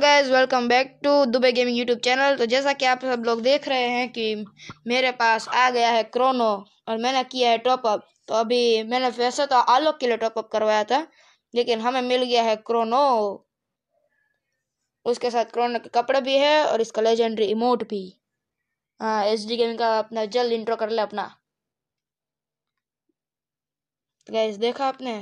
Guys welcome back to Dubai gaming YouTube channel तो जैसा कि आप सब लोग देख रहे हैं कि मेरे पास आ गया है क्रोनो और मैंने किया है टॉपअप तो अभी मैंने वैसे तो आलोक के लिए टॉपअप करवाया था लेकिन हमें मिल गया है क्रोनो उसके साथ क्रोनो के कपड़े भी है और इसका लेजेंडरी इमोट भी हाँ एच डी गेमिंग का अपना जल्द इंट्रो कर ले अपना तो गैस देखा आपने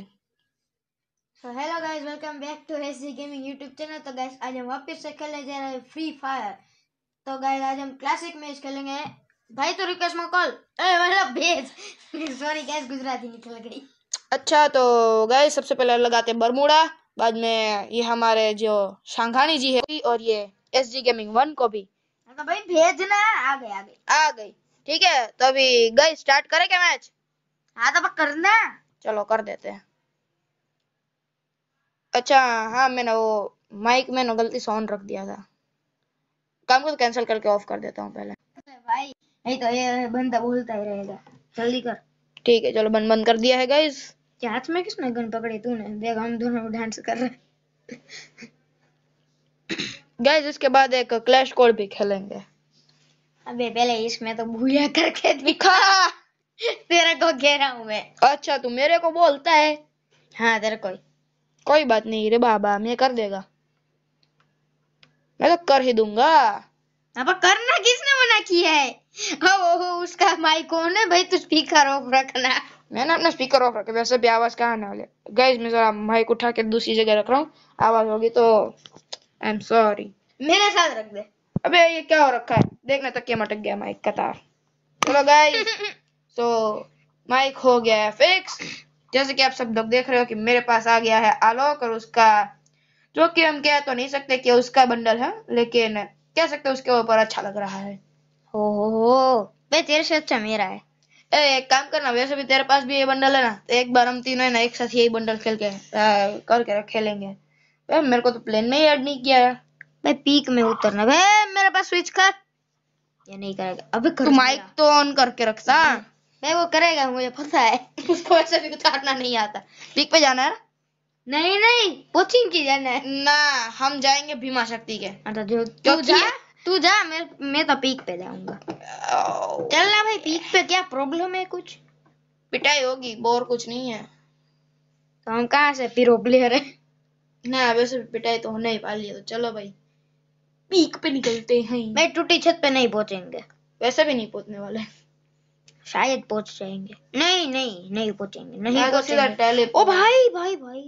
तो hello guys welcome back to S G gaming YouTube channel तो गाइस आज हम वापस से खेलने जा रहे हैं फ्री फायर तो गाइस आज हम क्लासिक मैच खेलेंगे भाई तो रिक्वेस्ट में कॉल मतलब भेज सॉरी गाइस गुजराती निकल गई अच्छा तो गाइस सबसे पहले लगाते हैं बरमूडा बाद में ये हमारे जो शांघानी जी है और ये एस जी गेमिंग वन को भी हाँ तो भाई भेजना आ गई आ गई आ गई ठीक है तो अभी गई स्टार्ट करें क्या मैच हाँ तो करना चलो कर देते हैं अच्छा हाँ मैंने वो माइक मैंने गलती साउंड रख दिया था काम को कैंसिल तो करके ऑफ कर देता हूँ पहले भाई नहीं तो ये बंदा बोलता ही रहेगा जल्दी कर ठीक है चलो बंद बंद कर दिया है गाइस क्या हाथ में किसने गन पकड़ी तूने देख हम दोनों डांस कर रहे गाइस इसके बाद एक क्लैश कोड भी खेलेंगे अबे पहले इसमें तो भूया करके दिखा तेरे को कह रहा हूँ मैं अच्छा तू मेरे को बोलता है हाँ तेरे को ही कोई बात नहीं रे बाबा मैं कर देगा मैं तो कर ही दूंगा अब करना किसने मना किया है ओ, ओ, उसका माइक ऑन है भाई तू स्पीकर ऑफ रखना मैंने अपना स्पीकर ऑफ रखा वैसे भी आवाज कहाँ आने वाले गाइस मैं जरा माइक उठा के दूसरी जगह रख रहा हूँ आवाज होगी तो आई एम सॉरी मेरे साथ रख दे अबे ये क्या हो रखा है देखने तक क्या मटक गया माइक का तार चलो गाइस सो माइक हो गया है फिक्स जैसे कि आप सब लोग देख रहे हो कि मेरे पास आ गया है आलोक और उसका जो कि हम कह तो नहीं सकते कि उसका बंडल है लेकिन कह सकते उसके ऊपर अच्छा लग रहा है हो हो हो भाई तेरे से अच्छा मेरा है ए, एक काम करना वैसे भी तेरे पास भी ये बंडल है ना तो एक बार हम तीनों ना एक साथ यही बंडल खेल के करके खेलेंगे भाई मेरे को तो प्लेन में ही ऐड नहीं किया यार भाई पीक में उतरना भाई मेरे पास स्विच कर ये नहीं करेगा अबे कर तू माइक तो ऑन करके रखता नहीं वो करेगा मुझे पता है उसको ऐसे भी उतारना नहीं आता पिक पे जाना है नहीं नहीं कोचिंग की जाना है ना हम जाएंगे भीमा शक्ति के अच्छा जो तू जा तू जा मैं मैं तो पीक पे जाऊंगा oh. चलना भाई पीक पे क्या प्रॉब्लम है कुछ पिटाई होगी बोर कुछ नहीं है तो हम कहा से पीरो प्लेयर है ना वैसे पिटाई तो होने ही वाली है तो चलो भाई पीक पे निकलते हैं मैं टूटी छत पे नहीं पहुंचेंगे वैसे भी नहीं पहुंचने वाले शायद पहुंच जाएंगे नहीं नहीं नहीं पहुंचेंगे नहीं तो पहुंचेंगे ओ भाई भाई भाई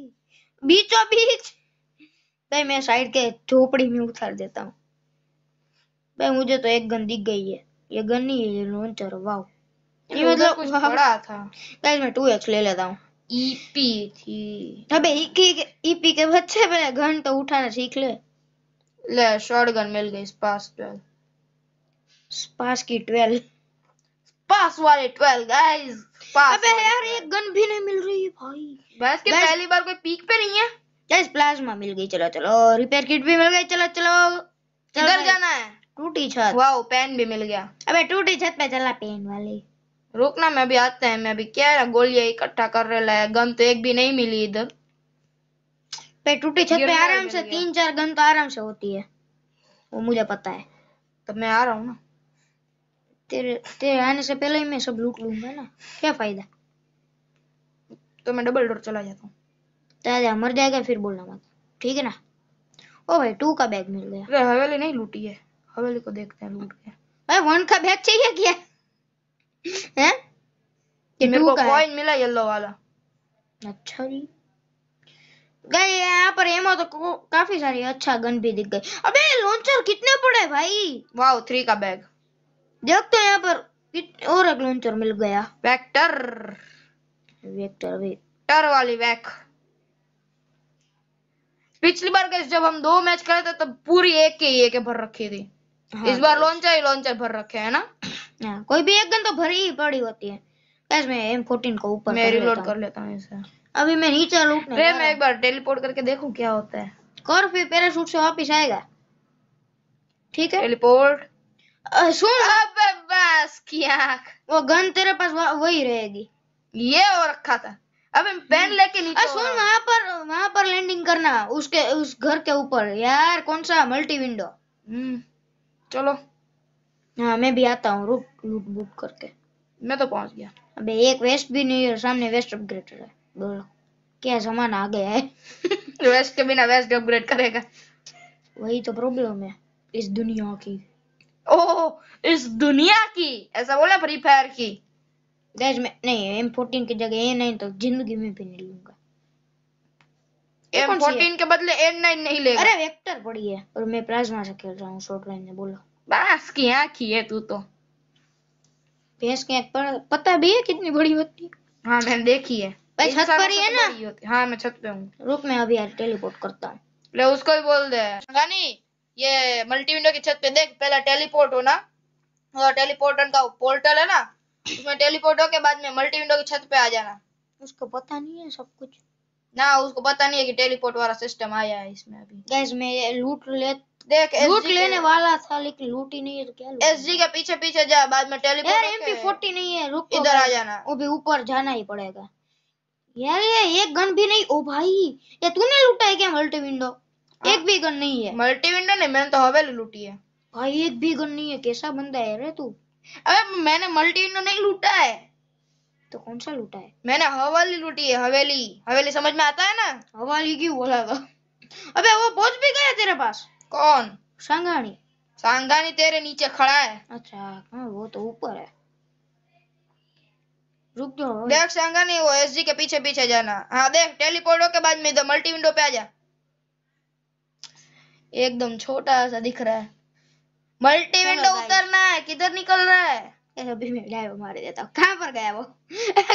बीचो बीच भाई मैं साइड के झोपड़ी में उतार देता हूँ भाई मुझे तो एक गन दिख गई है ये गन नहीं है ये लॉन्चर वाओ ये तो मतलब कुछ बड़ा था गाइस मैं 2x ले लेता हूँ ईपी e थी अबे ईपी e के ईपी e के बच्चे पे गन तो उठाना सीख ले ले शॉटगन मिल गई स्पास 12 स्पास की 12 पास वाले ट्वेल्व गाइस पास अबे यार ये गन भी नहीं मिल रही है भाई बस के पहली बार कोई पीक पे नहीं है गाइस प्लाज्मा मिल गई चलो चलो रिपेयर किट भी मिल गई चलो चलो घर जाना है टूटी छत वाओ पेन भी मिल गया अबे टूटी छत पे चला पेन वाले रुकना मैं भी आते हैं मैं भी क्या है गोलियां इकट्ठा कर रहे है गन तो एक भी नहीं मिली इधर पे टूटी छत पे आराम से तीन चार गन तो आराम से होती है वो मुझे पता है तो मैं आ रहा हूँ ना तेरे तेरे आने से पहले ही मैं सब लूट लूंगा ना क्या फायदा तो मैं डबल डोर चला जाता हूँ दादा मर जाएगा फिर बोलना मत ठीक है ना ओ भाई टू का बैग मिल गया तो हवेली नहीं लूटी है हवेली को देखते हैं लूट के भाई वन का बैग चाहिए क्या है ये मेरे को कॉइन मिला येलो वाला अच्छा जी गए यहाँ पर एमो तो काफी सारी अच्छा गन भी दिख गई अबे लॉन्चर कितने पड़े भाई वाओ थ्री का बैग देखते हैं यहाँ पर और एक लॉन्चर मिल गया वेक्टर वेक्टर वेक्टर वाली वैक पिछली बार गैस जब हम दो मैच करे थे तब पूरी एक के एक भर रखी थी हाँ, इस बार लॉन्चर तो- ही लॉन्चर भर रखे है ना हाँ, कोई भी एक गन तो भरी ही पड़ी होती है गैस मैं एम फोर्टीन को ऊपर मैं रिलोड कर लेता हूँ इसे अभी मैं नीचे लूट रे मैं एक बार टेलीपोर्ट करके देखूं क्या होता है कर फिर पैराशूट से वापिस आएगा ठीक है टेलीपोर्ट सुन अबे बस क्या वो गन तेरे पास वही रहेगी ये और रखा था अबे पेन हम्म। लेके नीचे सुन वहां पर वहां पर लैंडिंग करना उसके उस घर के ऊपर यार कौन सा मल्टी हम्म। विंडो चलो हाँ मैं भी आता हूँ रुक लूट बुक करके मैं तो पहुंच गया अबे एक वेस्ट भी नहीं है सामने वेस्ट अपग्रेडर है बोलो क्या सामान आ गया है वेस्ट के बिना वेस्ट अपग्रेड करेगा वही तो प्रॉब्लम है इस दुनिया की ओ इस दुनिया की ऐसा बोला फ्री फायर की गैस में नहीं एम फोर्टीन की जगह ए नाइन तो जिंदगी में भी नहीं लूंगा एम फोर्टीन के बदले एन नाइन नहीं लेगा अरे वेक्टर पड़ी है और मैं प्लाज्मा से खेल रहा हूँ शॉर्ट रेंज में बोलो बस की आंख है तू तो भैंस की आंख पर पता भी है कितनी बड़ी होती हाँ मैंने देखी है भाई छत पर ही है ना हाँ मैं छत पे हूँ रुक मैं अभी यार टेलीपोर्ट करता हूँ ले उसको भी बोल दे गानी ये मल्टी विंडो की छत पे देख पहला टेलीपोर्ट होना और टेलीपोर्टन का पोर्टल है ना उसमें टेलीपोर्ट के बाद में मल्टी विंडो की छत पे आ जाना उसको पता नहीं है सब कुछ ना उसको पता नहीं है कि टेलीपोर्ट वाला सिस्टम आया है इसमें अभी गैस में ये लूट ले देख लूट लेने वाला था लेकिन लूट ही नहीं है तो क्या एसजी के पीछे पीछे जा बाद में टेलीपोर्ट यार एमपी 40 नहीं है रुक इधर आ जाना वो भी ऊपर जाना ही पड़ेगा यार ये एक गन भी नहीं ओ भाई ये तूने लूटा है क्या मल्टी विंडो हाँ। एक भी गन नहीं है मल्टी विंडो नहीं मैंने तो हवेली लूटी है भाई हाँ, एक भी गन नहीं है कैसा बंदा है रे तू अबे मैंने मल्टी विंडो नहीं लूटा है तो कौन सा लूटा है मैंने हवेली लूटी है हवेली हवेली समझ में आता है ना हवेली की बोला था अबे वो पहुंच भी गया तेरे पास कौन सांगानी सांगानी तेरे नीचे खड़ा है अच्छा हाँ, वो तो ऊपर है रुक जाओ देख सांगानी वो एसजी के पीछे पीछे जाना हाँ देख टेलीपोर्ट के बाद में मल्टी विंडो पे आ जा एकदम छोटा सा दिख रहा है मल्टी विंडो उतरना है किधर निकल रहा है अभी मैं डाइव मार देता हूँ कहाँ पर गया वो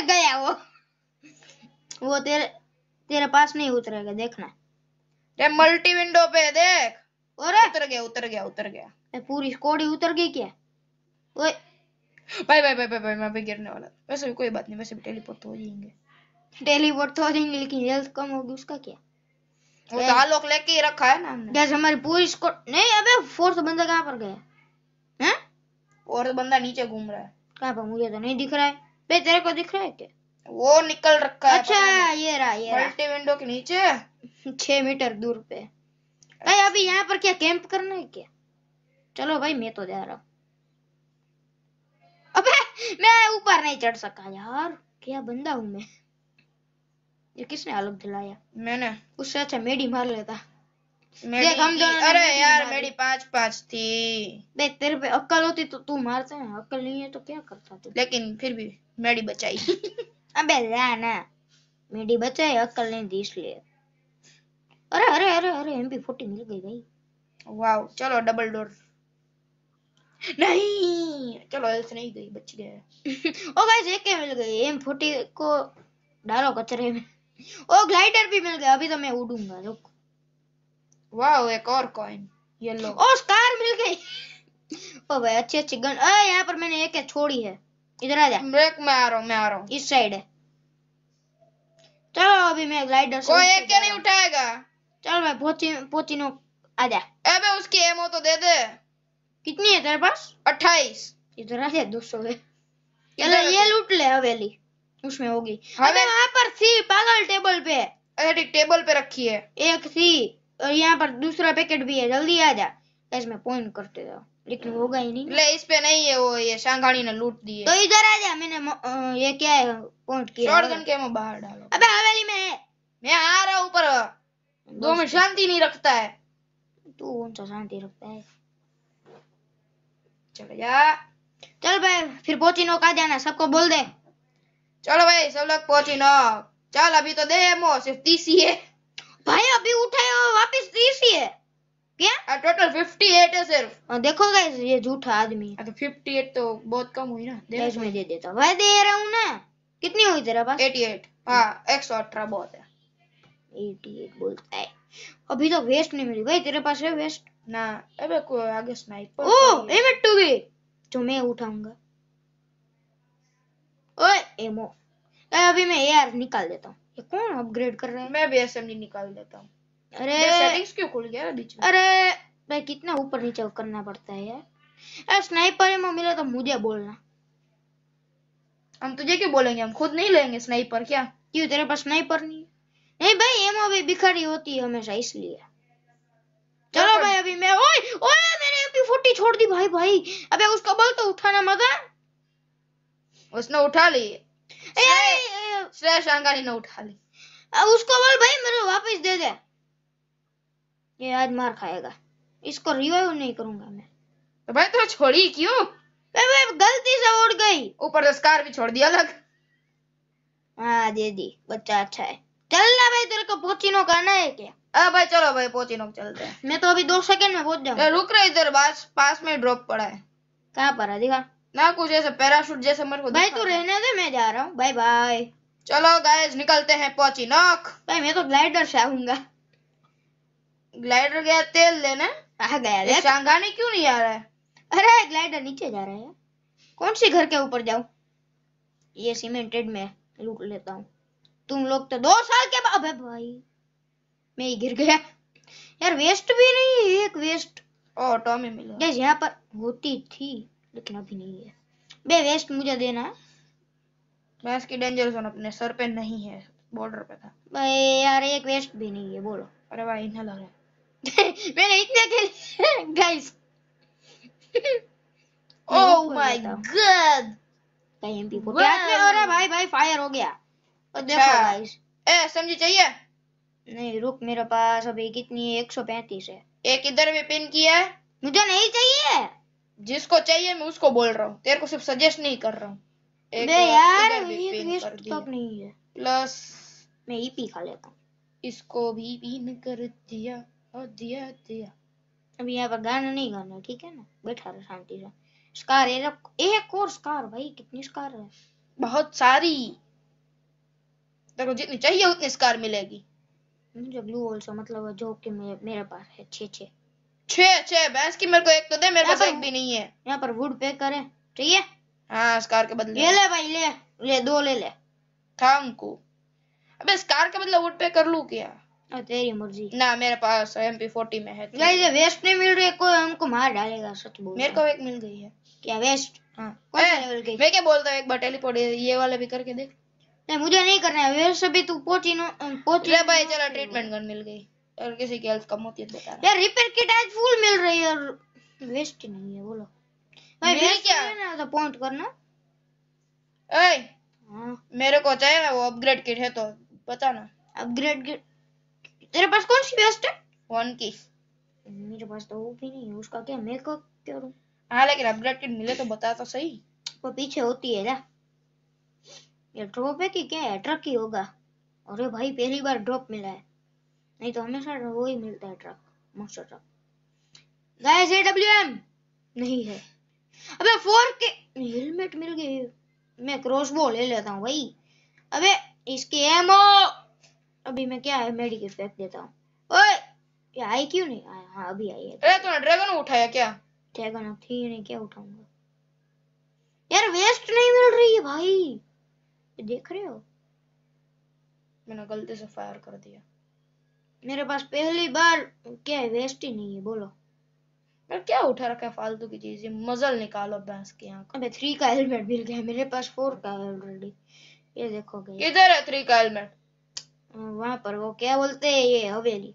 गया वो वो तेरे तेरे पास नहीं उतरेगा देखना ये मल्टी विंडो पे देख अरे उतर गया उतर गया उतर गया पूरी कोड़ी उतर गई क्या ओए भाई भाई भाई भाई मैं भी गिरने वाला वैसे भी कोई बात नहीं वैसे भी टेलीपोर्ट तो हो जाएंगे टेलीपोर्ट तो हो जाएंगे लेकिन हेल्थ कम होगी उसका क्या तो लेके ही रखा है ना हमारी पूरी नहीं अबे फोर्थ तो बंदा कहाँ पर गया तो बंदा नीचे घूम रहा है कहाँ पर मुझे तो नहीं दिख रहा है बे तेरे को दिख रहा है क्या वो निकल रखा है अच्छा ये रहा ये मल्टी विंडो के नीचे छह मीटर दूर पे भाई अभी यहाँ पर क्या कैंप करना है क्या चलो भाई मैं तो जा रहा हूँ अबे मैं ऊपर नहीं चढ़ सका यार क्या बंदा हूँ मैं ये किसने आलोक दिलाया मैंने उससे अच्छा मेडी मार लेता देख हम दोनों अरे यार मेडी पांच पांच थी देख तेरे पे अक्ल होती तो तू मारता है अक्ल नहीं है तो क्या करता तू लेकिन फिर भी मेडी बचाई अबे लाना मेडी बचाई अक्ल नहीं दी इसलिए अरे अरे अरे अरे एमपी फोर्टी मिल गई भाई वाओ चलो डबल डोर नहीं चलो एल्स नहीं गई बच गया ओ गाइस एक मिल गई एम फोर्टी को डालो कचरे में ओ ग्लाइडर भी मिल गया अभी तो मैं उड़ूंगा रुक वाओ एक और कॉइन येलो ओ स्कार मिल गई ओ भाई अच्छे अच्छे गन आ यहाँ पर मैंने एक छोड़ी है इधर आ जा ब्रेक में आ रहा हूँ मैं आ रहा हूँ इस साइड है चलो अभी मैं ग्लाइडर से कोई एक क्या नहीं उठाएगा चल भाई पोती पोतीनो आ जा अबे उसकी एमओ तो दे दे कितनी है तेरे पास अट्ठाईस इधर आ जा दो सौ ये लूट ले हवेली उसमें होगी हाँ अबे वहां पर थी पागल पे एक टेबल पे रखी है एक सी और यहाँ पर दूसरा पैकेट भी है जल्दी आ जा इसमें पॉइंट करते जाओ लेकिन होगा ही नहीं ले इस पे नहीं है वो ये शांघाड़ी ने लूट दी है तो इधर आ जा मैंने ये क्या है पॉइंट किया गन के मैं बाहर डालो अबे हवेली में मैं आ रहा ऊपर दो में शांति नहीं रखता है तू कौन सा शांति रखता है चल जा चल भाई फिर पहुंची नौका जाना सबको बोल दे चलो भाई सब लोग पहुंची नौक चल अभी तो दे सिर्फ तीस ही है भाई अभी उठाए और वापस तीस ही है क्या टोटल फिफ्टी एट है सिर्फ आ, देखो गैस ये झूठा आदमी तो फिफ्टी एट तो बहुत कम हुई ना गैस में दे देता भाई दे रहा हूँ ना कितनी हुई तेरा पास एटी एट हाँ एक सौ अठारह बहुत है एटी एट बोलता है अभी तो वेस्ट नहीं मिली भाई तेरे पास है वेस्ट ना अबे कोई आगे स्नाइपर ओ एम एट टू जो मैं उठाऊंगा ओए एमो अरे अभी मैं यार निकाल देता हूँ ये कौन अपग्रेड कर रहा है मैं भी एसएमडी निकाल देता हूँ अरे सेटिंग्स क्यों खुल गया बीच में अरे भाई कितना ऊपर नीचे करना पड़ता है यार अरे स्नाइपर एमो मिला तो मुझे बोलना हम तुझे क्यों बोलेंगे हम खुद नहीं लेंगे स्नाइपर क्या क्यों तेरे पास स्नाइपर नहीं नहीं भाई एमो भी बिखरी होती है हमेशा इसलिए चलो भाई अभी मैं ओए ओए मैंने एमपी फोर्टी छोड़ दी भाई भाई अबे उसका बल तो उठाना मगर उसने उठा ली श्रेय उठा ली अब उसको बोल भाई मेरे वापस दे दे ये आज मार खाएगा इसको रिवाइव नहीं करूंगा मैं तो भाई तो छोड़ी क्यों भाई गलती से उड़ गई ऊपर से स्कार भी छोड़ दिया अलग हाँ दे दी बच्चा अच्छा है चलना भाई तेरे को पोचिनो करना है क्या अब भाई चलो भाई पोचिनो चलते हैं मैं तो अभी दो सेकंड में पहुंच जाऊंगा रुक रहे इधर पास पास में ड्रॉप पड़ा है कहाँ पर है दिखा ना कुछ ऐसे पैराशूट जैसे मर को भाई तू रहने दे मैं जा रहा हूँ बाय बाय चलो गाइस निकलते हैं पहुंची नॉक भाई मैं तो ग्लाइडर से आऊंगा ग्लाइडर गया तेल लेने आ गया शांघाने क्यों नहीं आ रहा है अरे ग्लाइडर नीचे जा रहा है कौन सी घर के ऊपर जाऊं ये सीमेंटेड में लूट लेता हूँ तुम लोग तो दो साल के बाद भाई मैं ही गिर गया यार वेस्ट भी नहीं है एक वेस्ट ऑटो में मिला यहाँ पर होती थी लेकिन अभी नहीं है बे वेस्ट मुझे देना है भैंस की डेंजर जोन अपने सर पे नहीं है बॉर्डर पे था भाई यार एक वेस्ट भी नहीं है बोलो अरे भाई इतना लग रहा मैंने इतने के लिए गाइस ओह माय गॉड कहीं एमपी को है भाई भाई फायर हो गया और देखो गाइस ए समझ चाहिए नहीं रुक मेरे पास अभी कितनी है एक सौ पैंतीस है एक इधर भी पिन किया है मुझे नहीं चाहिए जिसको चाहिए मैं उसको बोल रहा हूँ तेरे को सिर्फ सजेस्ट नहीं कर रहा हूँ प्लस तो मैं ही e पी खा लेता इसको भी पीन कर दिया और दिया दिया अभी यहाँ पर गाना नहीं गाना ठीक है ना बैठा रहा शांति से स्कार एक और स्कार भाई कितनी स्कार है बहुत सारी देखो जितनी चाहिए उतनी स्कार मिलेगी मुझे ब्लू होल मतलब जो कि मेरे पास है छे छे की मेरे को एक तो दे मेरे पास एक भी नहीं है यहाँ पर वुड पे करे ठीक है हाँ स्कार के बदले ले ले भाई ले ले दो ले ले थैंकू यू अबे स्कार के बदले वुड पे कर लू क्या तेरी मर्जी ना मेरे पास एम पी फोर्टी में है गाइस ये वेस्ट नहीं मिल रही कोई हमको मार डालेगा सच बोल मेरे को एक मिल गई है क्या वेस्ट हाँ कौन सा लेवल की मैं क्या बोलता हूँ एक बार टेलीपोर्ट ये वाला भी करके देख नहीं मुझे नहीं करना है वेस्ट अभी तू पहुंची नो पहुंची भाई चला ट्रीटमेंट गन मिल गई और किसी के हेल्थ कम होती है बता यार रिपेयर किट आज फुल मिल रही है और वेस्ट नहीं है बोलो भाई फिर क्या तो पॉइंट करना ए हाँ। मेरे को चाहिए वो अपग्रेड किट है तो पता ना अपग्रेड किट तेरे पास कौन सी वेस्ट है वन की मेरे पास तो वो भी नहीं है उसका क्या मेकअप करूं हां लेकिन अपग्रेड किट मिले तो बता तो सही वो पीछे होती है ना ये ड्रॉप है कि क्या है ट्रक ही होगा अरे भाई पहली बार ड्रॉप मिला है नहीं तो हमेशा वो ही मिलता है truck monster truck guys AWM नहीं है अबे फोर के हेलमेट मिल गई मैं क्रॉसबो ले लेता हूँ भाई अबे इसके एमओ अभी मैं क्या है मेडिकल पैक देता हूँ आई क्यों नहीं आया हाँ अभी आई है अरे तूने ड्रैगन उठाया क्या ड्रैगन अब थी नहीं क्या उठाऊंगा यार वेस्ट नहीं मिल रही है भाई देख रहे हो मैंने गलती से फायर कर दिया मेरे पास पहली बार क्या है वेस्ट ही नहीं है बोलो पर क्या उठा रखा है फालतू की चीज मजल निकालो भैंस की आंख अबे थ्री का हेलमेट मिल गया मेरे पास फोर का है ऑलरेडी ये देखो किधर है थ्री का हेलमेट हाँ, वहां पर वो क्या बोलते हैं ये हवेली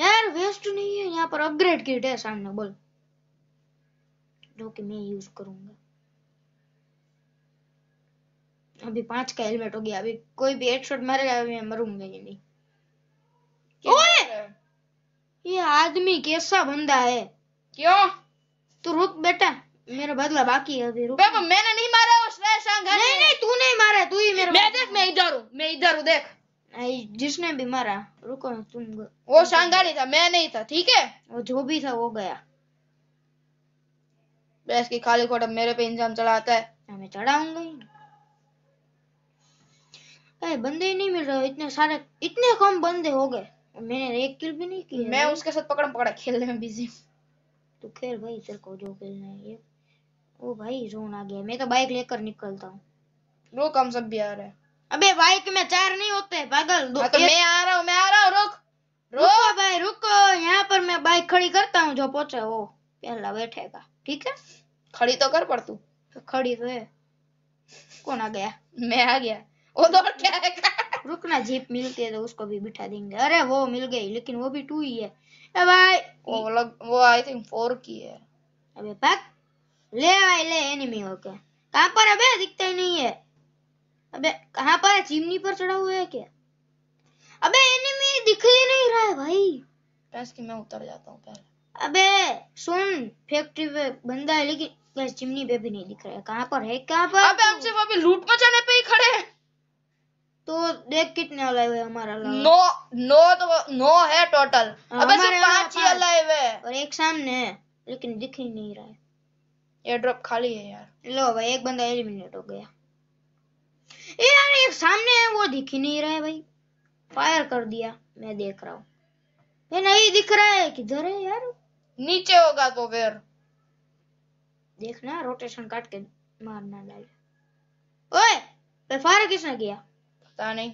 यार वेस्ट नहीं है यहाँ पर अपग्रेड किट है सामने बोल जो कि मैं यूज करूंगा अभी पांच का हेलमेट हो गया अभी कोई भी शॉट मारेगा मैं मरूंगा ही नहीं ये आदमी कैसा बंदा है क्यों तू रुक बेटा मेरा बदला बाकी है अभी रुक मैंने नहीं मारा वो नहीं नहीं तू नहीं मारा तू ही मेरा मैं देख मैं इधर हूँ मैं इधर हूँ देख जिसने भी मारा रुको तुम वो शांगारी था मैं नहीं था ठीक है वो जो भी था वो गया बस की खाली खोट मेरे पे इंजाम चलाता है मैं चढ़ाऊंगा ही बंदे ही नहीं मिल रहे इतने सारे इतने कम बंदे हो गए मैंने एक किल भी नहीं किया मैं उसके साथ पकड़ पकड़ खेलने में बिजी तो खेल भाई तेरे को जो खेलना है ये ओ भाई जोन आ गया मैं तो बाइक लेकर निकलता हूँ रोक हम सब भी आ रहे हैं अबे बाइक में चार नहीं होते पागल दो हाँ तो मैं आ रहा हूँ मैं आ रहा हूँ रोक रुको भाई रुको यहाँ पर मैं बाइक खड़ी करता हूँ जो पहुंचे वो पहला बैठेगा ठीक है खड़ी तो कर पड़ तू खड़ी तो है कौन आ गया मैं आ गया वो तो क्या है रुकना जीप मिलती है तो उसको भी बिठा देंगे अरे वो मिल गई लेकिन वो भी टू ही है ए भाई वो लग वो आई थिंक फोर की है अबे पक ले भाई ले एनिमी होके कहाँ पर अबे दिखता ही नहीं है अबे कहाँ पर है चिमनी पर चढ़ा हुआ है क्या अबे एनिमी दिख ही नहीं रहा है भाई कैस की मैं उतर जाता हूँ पहले अबे सुन फैक्ट्री पे बंदा है लेकिन चिमनी पे भी नहीं दिख रहा है कहाँ पर है कहाँ पर अबे हमसे अभी लूट मचाने पे ही खड़े हैं तो देख कितने अलाइव है हमारा नौ नौ तो नौ है टोटल हाँ, अब पांच ही अलाइव है और एक सामने है लेकिन दिख ही नहीं रहा है एयर ड्रॉप खाली है यार लो भाई एक बंदा एलिमिनेट हो गया यार एक सामने है वो दिख ही नहीं रहा है भाई फायर कर दिया मैं देख रहा हूँ ये नहीं दिख रहा है किधर है यार नीचे होगा तो फिर देखना रोटेशन काट के मारना लाइट ओए फायर किसने किया पता नहीं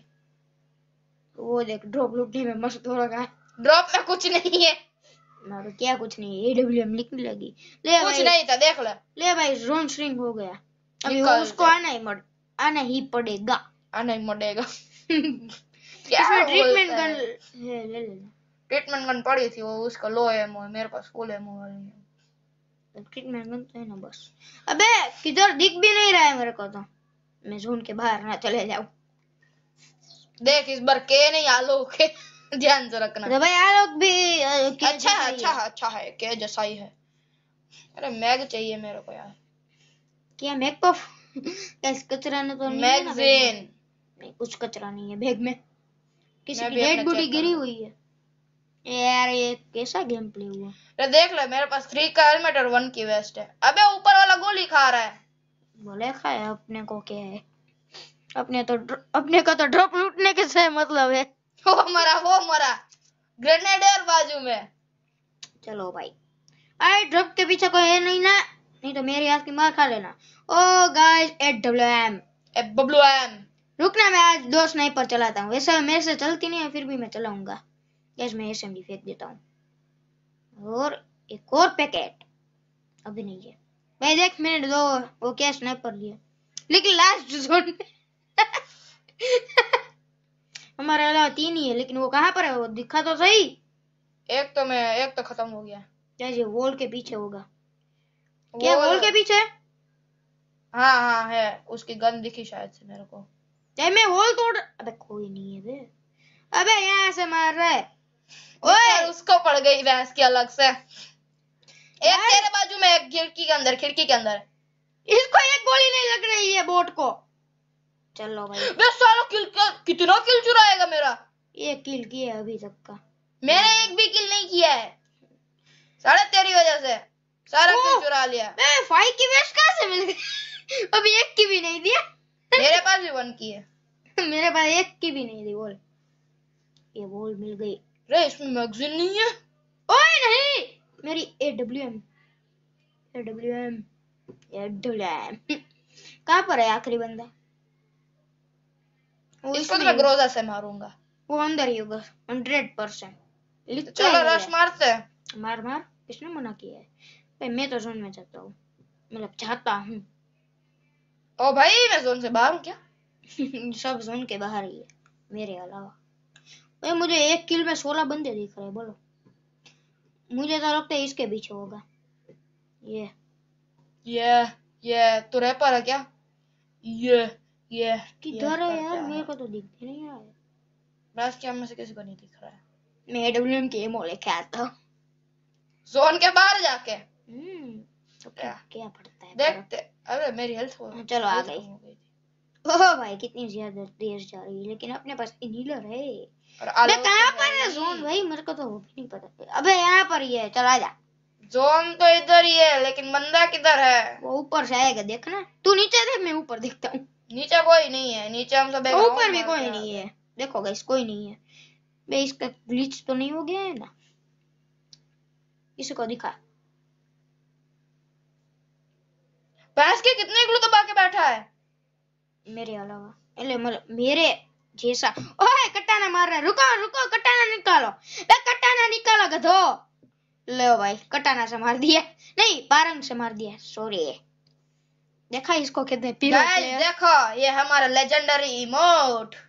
वो देख ड्रॉप लुटी में मस्त हो रखा है ड्रॉप में कुछ नहीं है मारो तो क्या कुछ नहीं एडब्ल्यूएम लिखने लगी ले कुछ नहीं था देख ले ले भाई जोन श्रिंक हो गया अभी उसको आना ही मर आना ही पड़ेगा आना ही मरेगा क्या ट्रीटमेंट गन ले ले ट्रीटमेंट गन पड़ी थी वो उसका लो एमओ है मेरे पास फुल एमओ है ट्रीटमेंट गन तो है ना बस अबे किधर दिख भी नहीं रहा है मेरे को तो मैं जोन के बाहर ना चले जाऊं देख इस बार के नहीं आलोक के ध्यान से रखना भाई आलोक भी के अच्छा है अच्छा है अच्छा है के जैसा ही है अरे मैग चाहिए मेरे को यार क्या मैग को पफ कचरा तो ना तो मैगजीन नहीं कुछ कचरा नहीं है बैग में किसी की हेड बॉडी गिरी हुई है यार ये कैसा गेम प्ले हुआ अरे देख ले मेरे पास थ्री का हेलमेट और वन की वेस्ट है अबे ऊपर वाला गोली खा रहा है बोले खाया अपने को क्या है अपने तो अपने का तो ड्रॉप लूटने के से मतलब है हो मरा हो मरा ग्रेनेडियर बाजू में चलो भाई आई ड्रॉप के पीछे कोई है नहीं ना नहीं तो मेरी आज की मार खा लेना oh guys eight W M eight W M रुकना मैं आज दो स्नाइपर चलाता हूँ वैसे मेरे से चलती नहीं है फिर भी मैं चलाऊंगा गैस मैं एस फेंक देता हूँ और एक और पैकेट अभी नहीं है भाई देख मैंने दो वो क्या स्नाइपर लिया लेकिन लास्ट जोन में हमारे अलावा तीन ही है लेकिन वो कहाँ पर है वो दिखा तो सही एक तो मैं एक तो खत्म हो गया क्या जैसे वॉल के पीछे होगा क्या वॉल के पीछे हाँ हाँ है उसकी गन दिखी शायद से मेरे को चाहे मैं वॉल तोड़ अबे कोई नहीं है बे अबे यहाँ से मार रहा है ओए उसको पड़ गई भैंस की अलग से एक तेरे बाजू में एक खिड़की के अंदर खिड़की के अंदर इसको एक गोली नहीं लग रही है बोट को चलो भाई बे सालो किल का कितना किल चुराएगा मेरा ये किल किया है अभी तक का मैंने एक भी किल नहीं किया है सारे तेरी वजह से सारा किल चुरा लिया मैं फाइव की वेस्ट कहां से मिल गई अभी एक की भी नहीं दिया मेरे पास भी वन की है मेरे पास एक की भी नहीं दी बोल ये बोल मिल गई रे इसमें मैगजीन नहीं है ओए नहीं मेरी एडब्ल्यूएम एडब्ल्यूएम एडब्ल्यूएम कहां पर है आखिरी बंदा इसको तो मैं ग्रोजा से मारूंगा वो अंदर ही होगा हंड्रेड परसेंट चलो रश मारते हैं मार मार किसने मना किया है भाई मैं तो जोन में जाता हूँ मतलब चाहता हूँ ओ भाई मैं जोन से बाहर हूँ क्या सब जोन के बाहर ही है मेरे अलावा भाई मुझे एक किल में सोलह बंदे दिख रहे बोलो मुझे तो लगता है इसके पीछे होगा ये ये ये तो रह पा रहा क्या ये ये किधर है यार मेरे को तो दिख नहीं यार ब्लास्ट कैमरे से किसी को नहीं दिख रहा है मैं डब्ल्यूएम के मोले कहता जोन के बाहर जाके हम्म तो क्या क्या पड़ता है देखते अरे मेरी हेल्थ हो हाँ, चलो आ गई ओह भाई कितनी ज्यादा देर जा रही है लेकिन अपने पास इनहीलर है मैं कहां पर है जोन भाई मेरे को तो वो भी नहीं पता अबे यहां पर ही है चला जा जोन तो इधर ही है लेकिन बंदा किधर है वो ऊपर से आएगा देखना तू नीचे देख मैं ऊपर देखता हूँ नीचे कोई नहीं है नीचे हम सब तो ऊपर भी कोई नहीं है देखो गाइस कोई नहीं है बे इसका ग्लिच तो नहीं हो गया है ना इसको दिखा पास के कितने ग्लू दबा के बैठा है मेरे अलावा એટલે मतलब मेरे जैसा ओए कटाना मार रहा रुको रुको कटाना निकालो बे कटाना निकालो गधो लो भाई कटाना से मार दिया नहीं पारंग से मार दिया सॉरी देखा इसको कहते हैं पीरो Guys, देखो ये हमारा लेजेंडरी इमोट